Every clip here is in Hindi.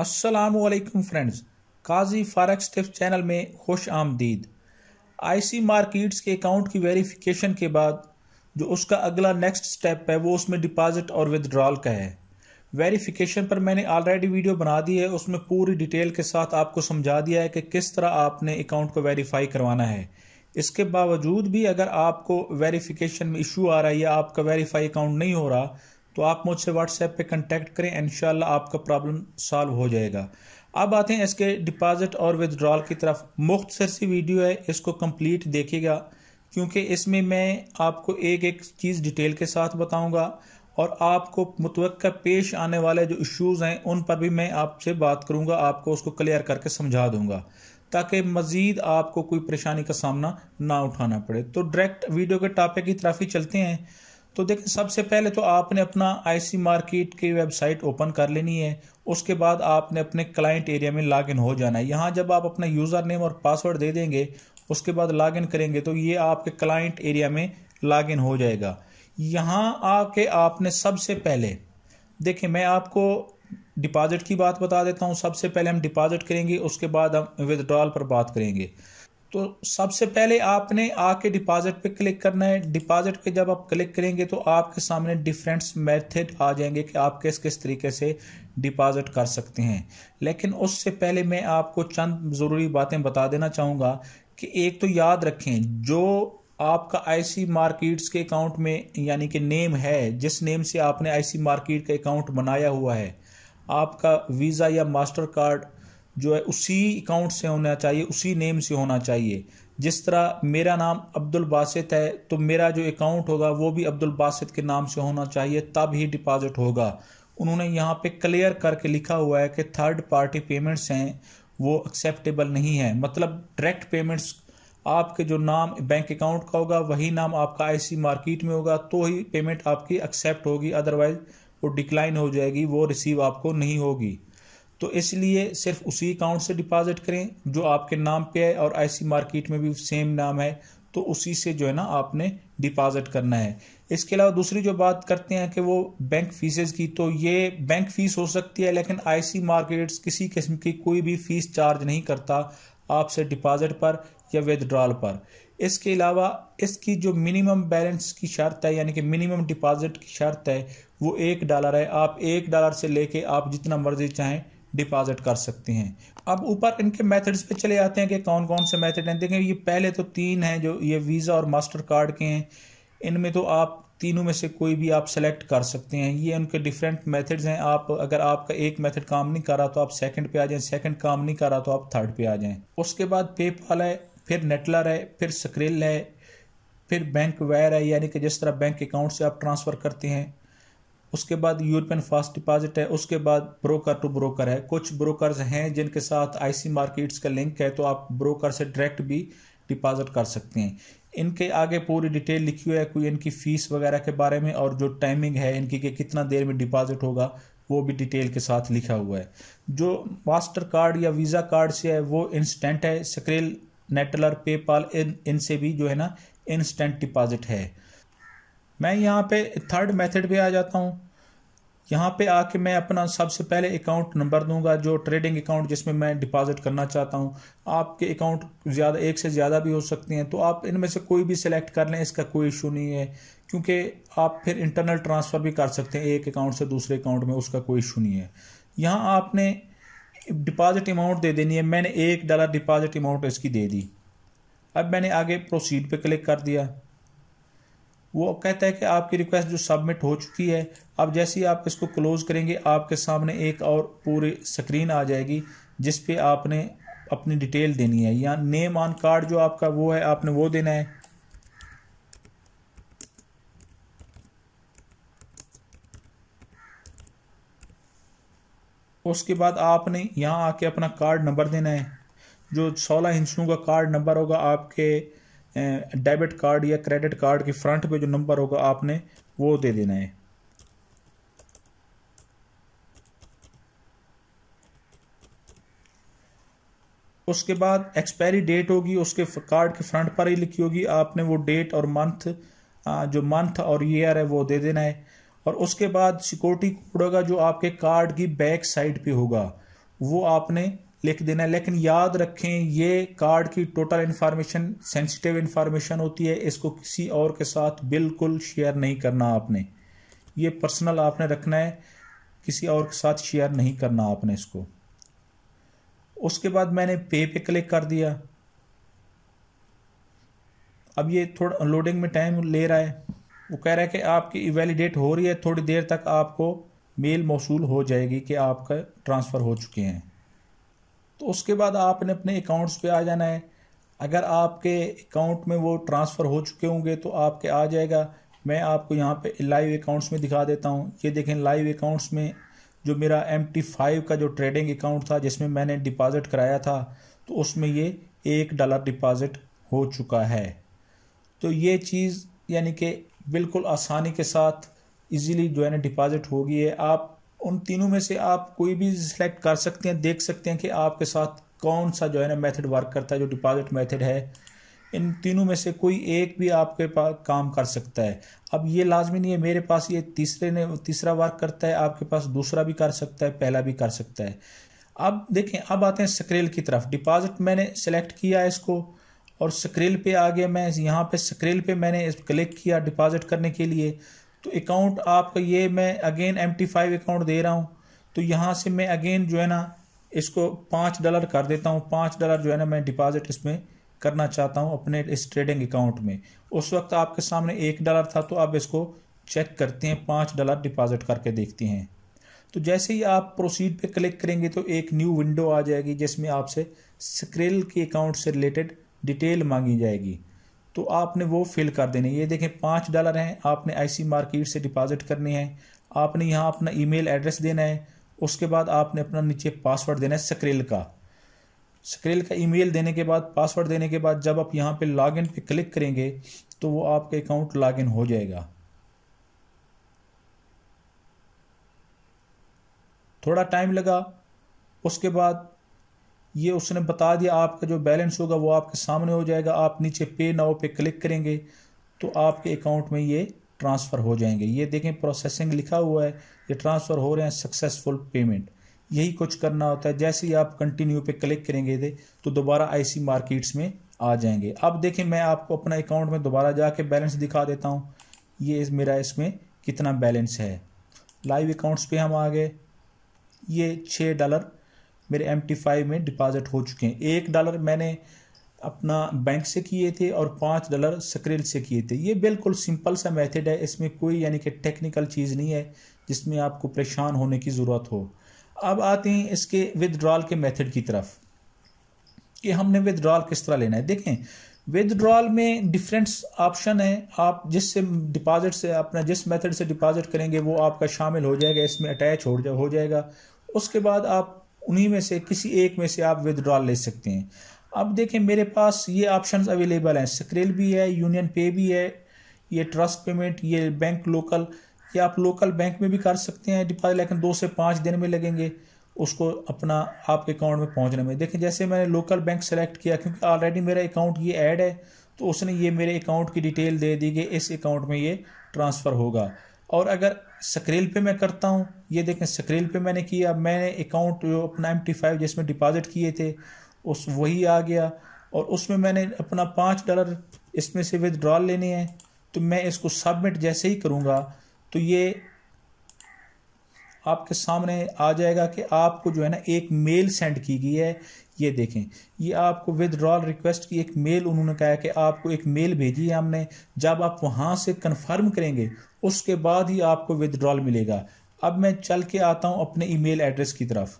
वालेकुम friends Kazi forex tips channel में खुश आमदीद आईसी मार्केट्स के अकाउंट की वेरिफिकेशन के बाद जो उसका अगला नेक्स्ट स्टेप है वो उसमें डिपॉजिट और विदड्रॉल का है वेरिफिकेशन पर मैंने ऑलरेडी वीडियो बना दी है उसमें पूरी डिटेल के साथ आपको समझा दिया है कि किस तरह आपने अकाउंट को वेरीफाई करवाना है इसके बावजूद भी अगर आपको वेरिफिकेशन में इशू आ रहा है या आपका वेरीफाई अकाउंट नहीं हो रहा तो आप मुझसे व्हाट्सएप पे कांटेक्ट करें इन आपका प्रॉब्लम सॉल्व हो जाएगा अब आते हैं इसके डिपॉजिट और विदड्रॉल की तरफ मुख्त सी वीडियो है इसको कंप्लीट देखेगा क्योंकि इसमें मैं आपको एक एक चीज़ डिटेल के साथ बताऊंगा और आपको मुतव पेश आने वाले जो इश्यूज़ हैं उन पर भी मैं आपसे बात करूंगा आपको उसको क्लियर करके समझा दूंगा ताकि मज़ीद आपको कोई परेशानी का सामना ना उठाना पड़े तो डायरेक्ट वीडियो के टॉपिक की तरफ ही चलते हैं तो देखें सबसे पहले तो आपने अपना आईसी मार्केट की वेबसाइट ओपन कर लेनी है उसके बाद आपने अपने क्लाइंट एरिया में लॉगिन हो जाना है यहाँ जब आप अपना यूज़र नेम और पासवर्ड दे देंगे उसके बाद लॉगिन करेंगे तो ये आपके क्लाइंट एरिया में लॉगिन हो जाएगा यहाँ आके आपने सबसे पहले देखिए मैं आपको डिपॉजिट की बात बता देता हूँ सबसे पहले हम डिपॉजिट करेंगे उसके बाद हम विदड्रॉल पर बात करेंगे तो सबसे पहले आपने आके डिपॉजिट पे क्लिक करना है डिपॉजिट पे जब आप क्लिक करेंगे तो आपके सामने डिफरेंट मेथड आ जाएंगे कि आप किस किस तरीके से डिपॉजिट कर सकते हैं लेकिन उससे पहले मैं आपको चंद ज़रूरी बातें बता देना चाहूँगा कि एक तो याद रखें जो आपका आईसी मार्केट्स के अकाउंट में यानी कि नेम है जिस नेम से आपने आईसी मार्केट का अकाउंट बनाया हुआ है आपका वीज़ा या मास्टर कार्ड जो है उसी अकाउंट से होना चाहिए उसी नेम से होना चाहिए जिस तरह मेरा नाम अब्दुल बासित है तो मेरा जो अकाउंट होगा वो भी अब्दुल बासित के नाम से होना चाहिए तब ही डिपॉजिट होगा उन्होंने यहाँ पे क्लियर करके लिखा हुआ है कि थर्ड पार्टी पेमेंट्स हैं वो एक्सेप्टेबल नहीं है मतलब डायरेक्ट पेमेंट्स आपके जो नाम बैंक अकाउंट का होगा वही नाम आपका आईसी मार्केट में होगा तो ही पेमेंट आपकी एक्सेप्ट होगी अदरवाइज वो डिक्लाइन हो जाएगी वो रिसीव आपको नहीं होगी तो इसलिए सिर्फ उसी अकाउंट से डिपॉजिट करें जो आपके नाम पे है और ऐसी मार्केट में भी सेम नाम है तो उसी से जो है ना आपने डिपॉजिट करना है इसके अलावा दूसरी जो बात करते हैं कि वो बैंक फीसेज की तो ये बैंक फीस हो सकती है लेकिन आईसी मार्केट्स किसी किस्म की कोई भी फीस चार्ज नहीं करता आपसे डिपॉजिट पर या विदड्रॉल पर इसके अलावा इसकी जो मिनिमम बैलेंस की शर्त है यानी कि मिनिमम डिपॉजिट की शर्त है वो एक डॉलर है आप एक डॉलर से लेके आप जितना मर्जी चाहें डिपॉजिट कर सकते हैं अब ऊपर इनके मेथड्स पे चले आते हैं कि कौन कौन से मेथड हैं देखें ये पहले तो तीन हैं जो ये वीज़ा और मास्टर कार्ड के हैं इनमें तो आप तीनों में से कोई भी आप सेलेक्ट कर सकते हैं ये उनके डिफरेंट मेथड्स हैं आप अगर आपका एक मेथड काम नहीं कर रहा तो आप सेकंड पे आ जाएं सेकंड काम नहीं कर रहा तो आप थर्ड पे आ जाएं उसके बाद पेपॉल है फिर नेटलर है फिर स्क्रिल है फिर बैंक वायर है यानी कि जिस तरह बैंक अकाउंट से आप ट्रांसफ़र करते हैं उसके बाद यूरोपियन फास्ट डिपॉजिट है उसके बाद ब्रोकर टू ब्रोकर है कुछ ब्रोकर्स हैं जिनके साथ आईसी मार्केट्स का लिंक है तो आप ब्रोकर से डायरेक्ट भी डिपॉजिट कर सकते हैं इनके आगे पूरी डिटेल लिखी हुई है कोई इनकी फ़ीस वगैरह के बारे में और जो टाइमिंग है इनकी कि कितना देर में डिपॉजिट होगा वो भी डिटेल के साथ लिखा हुआ है जो मास्टर कार्ड या वीज़ा कार्ड से है वो इंस्टेंट है सक्रेल नेटलर पेपाल इन इनसे भी जो है ना इंस्टेंट डिपॉजिट है मैं यहाँ पे थर्ड मेथड पे आ जाता हूँ यहाँ पे आके मैं अपना सबसे पहले अकाउंट नंबर दूंगा जो ट्रेडिंग अकाउंट जिसमें मैं डिपॉजिट करना चाहता हूँ आपके अकाउंट ज़्यादा एक से ज़्यादा भी हो सकते हैं तो आप इनमें से कोई भी सिलेक्ट कर लें इसका कोई इशू नहीं है क्योंकि आप फिर इंटरनल ट्रांसफ़र भी कर सकते हैं एक अकाउंट से दूसरे अकाउंट में उसका कोई इशू नहीं है यहाँ आपने डिपॉजिट अमाउंट दे देनी है मैंने एक डॉलर डिपॉजिट अमाउंट इसकी दे दी अब मैंने आगे प्रोसीड पे क्लिक कर दिया वो कहता है कि आपकी रिक्वेस्ट जो सबमिट हो चुकी है अब जैसे ही आप इसको क्लोज करेंगे आपके सामने एक और पूरी स्क्रीन आ जाएगी जिस पे आपने अपनी डिटेल देनी है या नेम ऑन कार्ड जो आपका वो है आपने वो देना है उसके बाद आपने यहाँ आके अपना कार्ड नंबर देना है जो सोलह इंचों का कार्ड नंबर होगा आपके डेबिट कार्ड या क्रेडिट कार्ड के फ्रंट पे जो नंबर होगा आपने वो दे देना है उसके बाद एक्सपायरी डेट होगी उसके कार्ड के फ्रंट पर ही लिखी होगी आपने वो डेट और मंथ जो मंथ और ईयर है वो दे देना है और उसके बाद सिक्योरिटी कोड होगा जो आपके कार्ड की बैक साइड पे होगा वो आपने लिख देना है लेकिन याद रखें ये कार्ड की टोटल इन्फॉर्मेशन सेंसिटिव इंफॉर्मेशन होती है इसको किसी और के साथ बिल्कुल शेयर नहीं करना आपने ये पर्सनल आपने रखना है किसी और के साथ शेयर नहीं करना आपने इसको उसके बाद मैंने पे पे क्लिक कर दिया अब ये थोड़ा लोडिंग में टाइम ले रहा है वो कह रहा है कि आपकी इवेलीडेट हो रही है थोड़ी देर तक आपको मेल मौसू हो जाएगी कि आपका ट्रांसफ़र हो चुके हैं तो उसके बाद आपने अपने अकाउंट्स पे आ जाना है अगर आपके अकाउंट में वो ट्रांसफ़र हो चुके होंगे तो आपके आ जाएगा मैं आपको यहाँ पे लाइव अकाउंट्स में दिखा देता हूँ ये देखें लाइव अकाउंट्स में जो मेरा एम टी फाइव का जो ट्रेडिंग अकाउंट था जिसमें मैंने डिपॉज़िट कराया था तो उसमें ये एक डॉलर डिपॉज़िट हो चुका है तो ये चीज़ यानी कि बिल्कुल आसानी के साथ इजीली जो है ना डिपॉज़िट होगी है आप उन तीनों में से आप कोई भी सिलेक्ट कर सकते हैं देख सकते हैं कि आपके साथ कौन सा जो है ना मेथड वर्क करता है जो डिपॉजिट मेथड है इन तीनों में से कोई एक भी आपके पास काम कर सकता है अब ये लाजमी नहीं है मेरे पास ये तीसरे ने तीसरा वर्क करता है आपके पास दूसरा भी कर सकता है पहला भी कर सकता है अब देखें अब आते हैं स्क्रेल की तरफ डिपॉजिट मैंने सेलेक्ट किया है इसको और स्क्रेल पे आ गया मैं यहाँ पे स्क्रेल पे मैंने इस क्लिक किया डिपॉजिट करने के लिए तो अकाउंट आपका ये मैं again M T five account दे रहा हूँ तो यहाँ से मैं अगेन जो है ना इसको पाँच डॉलर कर देता हूँ पाँच डॉलर जो है ना मैं डिपॉजिट इसमें करना चाहता हूँ अपने इस ट्रेडिंग अकाउंट में उस वक्त आपके सामने एक डॉलर था तो आप इसको चेक करते हैं पाँच डॉलर डिपॉजिट करके देखते हैं तो जैसे ही आप प्रोसीड पे क्लिक करेंगे तो एक न्यू विंडो आ जाएगी जिसमें आपसे स्क्रेल के अकाउंट से रिलेटेड डिटेल मांगी जाएगी तो आपने वो फिल कर देने ये देखें पाँच डॉलर हैं आपने आईसी मार्केट से डिपॉजिट करनी है आपने यहाँ अपना ईमेल एड्रेस देना है उसके बाद आपने अपना नीचे पासवर्ड देना है स्क्रिल का स्क्रिल का ईमेल देने के बाद पासवर्ड देने के बाद जब आप यहाँ पे लॉगिन पे क्लिक करेंगे तो वो आपके अकाउंट लॉगिन हो जाएगा थोड़ा टाइम लगा उसके बाद ये उसने बता दिया आपका जो बैलेंस होगा वो आपके सामने हो जाएगा आप नीचे पे नाउ पे क्लिक करेंगे तो आपके अकाउंट में ये ट्रांसफ़र हो जाएंगे ये देखें प्रोसेसिंग लिखा हुआ है ये ट्रांसफ़र हो रहे हैं सक्सेसफुल पेमेंट यही कुछ करना होता है जैसे ही आप कंटिन्यू पे क्लिक करेंगे थे तो दोबारा आईसी मार्केट्स में आ जाएंगे अब देखें मैं आपको अपना अकाउंट में दोबारा जाके बैलेंस दिखा देता हूँ ये इस मेरा इसमें कितना बैलेंस है लाइव अकाउंट्स पे हम आ गए ये छः डॉलर मेरे एम में डिपॉजिट हो चुके हैं एक डॉलर मैंने अपना बैंक से किए थे और पाँच डॉलर सक्रेल से किए थे ये बिल्कुल सिंपल सा मेथड है इसमें कोई यानी कि टेक्निकल चीज़ नहीं है जिसमें आपको परेशान होने की ज़रूरत हो अब आते हैं इसके विदड्रॉल के मेथड की तरफ कि हमने विदड्रॉल किस तरह लेना है देखें विदड्रॉल में डिफरेंट ऑप्शन है आप जिससे डिपॉजिट से अपना जिस मेथड से डिपॉजिट करेंगे वो आपका शामिल हो जाएगा इसमें अटैच हो जाएगा उसके बाद आप उन्हीं में से किसी एक में से आप विदड्रॉल ले सकते हैं अब देखें मेरे पास ये ऑप्शन अवेलेबल हैं स्क्रेल भी है यूनियन पे भी है ये ट्रस्ट पेमेंट ये बैंक लोकल ये आप लोकल बैंक में भी कर सकते हैं डिपॉजिट लेकिन दो से पाँच दिन में लगेंगे उसको अपना आपके अकाउंट में पहुंचने में देखें जैसे मैंने लोकल बैंक सेलेक्ट किया क्योंकि ऑलरेडी मेरा अकाउंट ये ऐड है तो उसने ये मेरे अकाउंट की डिटेल दे दी कि इस अकाउंट में ये ट्रांसफ़र होगा और अगर स्क्रील पे मैं करता हूँ ये देखें स्क्रील पे मैंने किया मैंने अकाउंट जो अपना एम टी फाइव जिसमें डिपॉजिट किए थे उस वही आ गया और उसमें मैंने अपना पाँच डॉलर इसमें से विदड्रॉल लेने हैं तो मैं इसको सबमिट जैसे ही करूँगा तो ये आपके सामने आ जाएगा कि आपको जो है ना एक मेल सेंड की गई है ये देखें ये आपको विदड्रॉल रिक्वेस्ट की एक मेल उन्होंने कहा कि आपको एक मेल भेजी है हमने जब आप वहाँ से कंफर्म करेंगे उसके बाद ही आपको विदड्रॉल मिलेगा अब मैं चल के आता हूँ अपने ईमेल एड्रेस की तरफ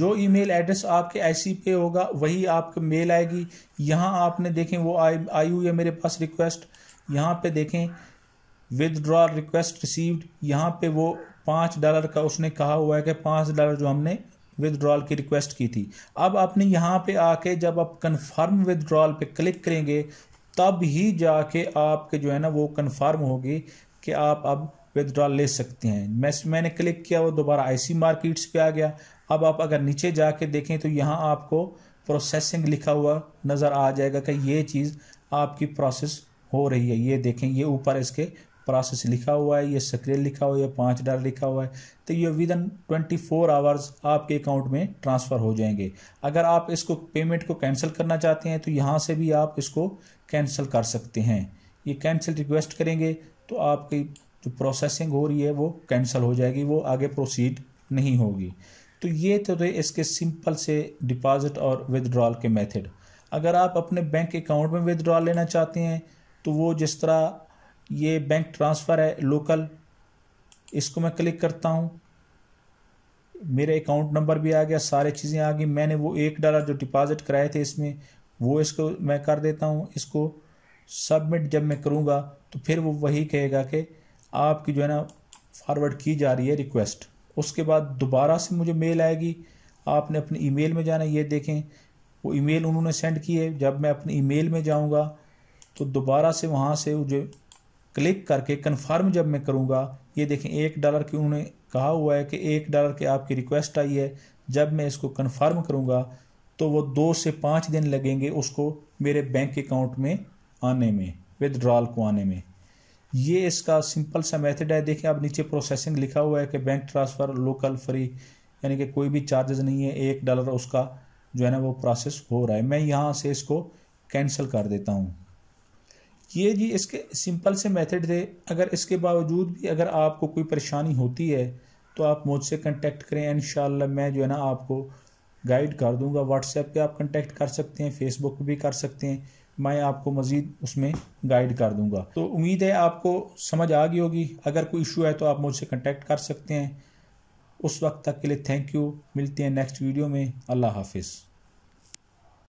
जो ईमेल एड्रेस आपके आईसी पे होगा वही आपके मेल आएगी यहाँ आपने देखें वो आई आई हुई है मेरे पास रिक्वेस्ट यहाँ पे देखें विदड्रॉ रिक्वेस्ट रिसीव्ड यहाँ पे वो पाँच डॉलर का उसने कहा हुआ है कि पाँच डॉलर जो हमने विदड्रॉल की रिक्वेस्ट की थी अब आपने यहाँ पे आके जब आप कन्फर्म विदड्रॉल पे क्लिक करेंगे तब ही जाके आपके जो है ना वो कन्फर्म होगी कि आप अब विदड्रॉल ले सकते हैं मैं मैंने क्लिक किया वो दोबारा आईसी मार्केट्स पे आ गया अब आप अगर नीचे जाके देखें तो यहाँ आपको प्रोसेसिंग लिखा हुआ नज़र आ जाएगा कि ये चीज़ आपकी प्रोसेस हो रही है ये देखें ये ऊपर इसके प्रोसेस लिखा हुआ है ये सक्रिय लिखा हुआ है पाँच डॉलर लिखा हुआ है तो ये within twenty four hours आपके अकाउंट में ट्रांसफ़र हो जाएंगे अगर आप इसको पेमेंट को कैंसिल करना चाहते हैं तो यहाँ से भी आप इसको कैंसिल कर सकते हैं ये कैंसिल रिक्वेस्ट करेंगे तो आपकी जो प्रोसेसिंग हो रही है वो कैंसिल हो जाएगी वो आगे प्रोसीड नहीं होगी तो ये तो थे इसके सिंपल से डिपॉजिट और विदड्रॉल के मेथड अगर आप अपने बैंक अकाउंट में विदड्रॉल लेना चाहते हैं तो वो जिस तरह ये बैंक ट्रांसफ़र है लोकल इसको मैं क्लिक करता हूँ मेरे अकाउंट नंबर भी आ गया सारी चीज़ें आ गई मैंने वो एक डॉलर जो डिपॉज़िट कराए थे इसमें वो इसको मैं कर देता हूँ इसको सबमिट जब मैं करूँगा तो फिर वो वही कहेगा कि आपकी जो है ना फॉरवर्ड की जा रही है रिक्वेस्ट उसके बाद दोबारा से मुझे मेल आएगी आपने अपने ईमेल में जाना ये देखें वो ईमेल उन्होंने सेंड की है जब मैं अपने ईमेल में जाऊँगा तो दोबारा से वहाँ से मुझे क्लिक करके कन्फर्म जब मैं करूँगा ये देखें एक डॉलर की उन्होंने कहा हुआ है कि एक डॉलर की आपकी रिक्वेस्ट आई है जब मैं इसको कन्फर्म करूँगा तो वो दो से पाँच दिन लगेंगे उसको मेरे बैंक अकाउंट में आने में विदड्रॉल को आने में ये इसका सिंपल सा मेथड है देखिए आप नीचे प्रोसेसिंग लिखा हुआ है कि बैंक ट्रांसफ़र लोकल फ्री यानी कि कोई भी चार्जेस नहीं है एक डॉलर उसका जो है ना वो प्रोसेस हो रहा है मैं यहाँ से इसको कैंसिल कर देता हूँ ये जी इसके सिंपल से मेथड थे अगर इसके बावजूद भी अगर आपको कोई परेशानी होती है तो आप मुझसे कंटेक्ट करें इन मैं जो है ना आपको गाइड कर दूंगा व्हाट्सएप पे आप कंटेक्ट कर सकते हैं फेसबुक पे भी कर सकते हैं मैं आपको मज़ीद उसमें गाइड कर दूंगा तो उम्मीद है आपको समझ आ गई होगी अगर कोई इशू है तो आप मुझसे कंटेक्ट कर सकते हैं उस वक्त तक के लिए थैंक यू मिलते हैं नेक्स्ट वीडियो में अल्लाह हाफिज़